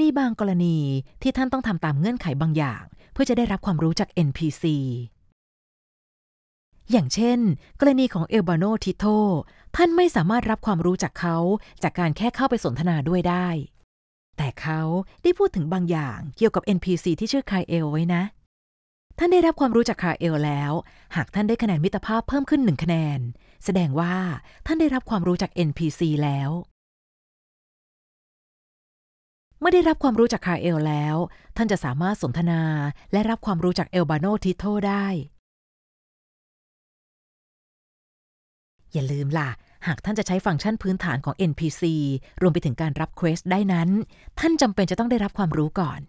มีบางกรณีที่ท่านต้องทำตามเงื่อนไขบางอย่าง เพื่อจะได้รับความรู้จาก NPC อย่างเช่น กรณีของเอลบาโนทิโตท่านไม่สามารถรับความรู้จากเขาจากการแค่เข้าไปสนทนาด้วยได้ แต่เขาได้พูดถึงบางอย่างเกี่ยวกับ NPC ที่ชื่อคาเอลไว้นะ ท่านได้รับความรู้จากคาเอลแล้ว หากท่านได้คะแนนมิตรภาพเพิ่มขึ้นหนึ่งคะแนน แสดงว่าท่านได้รับความรู้จาก NPC แล้วเมื่อได้รับความรู้จากคาเอลแล้ว ท่านจะสามารถสนทนาและรับความรู้จากเอลบาโนทิโตได้ อย่าลืมล่ะ หากท่านจะใช้ฟังก์ชันพื้นฐานของ NPC รวมไปถึงการรับเควสได้นั้น ท่านจำเป็นจะต้องได้รับความรู้ก่อน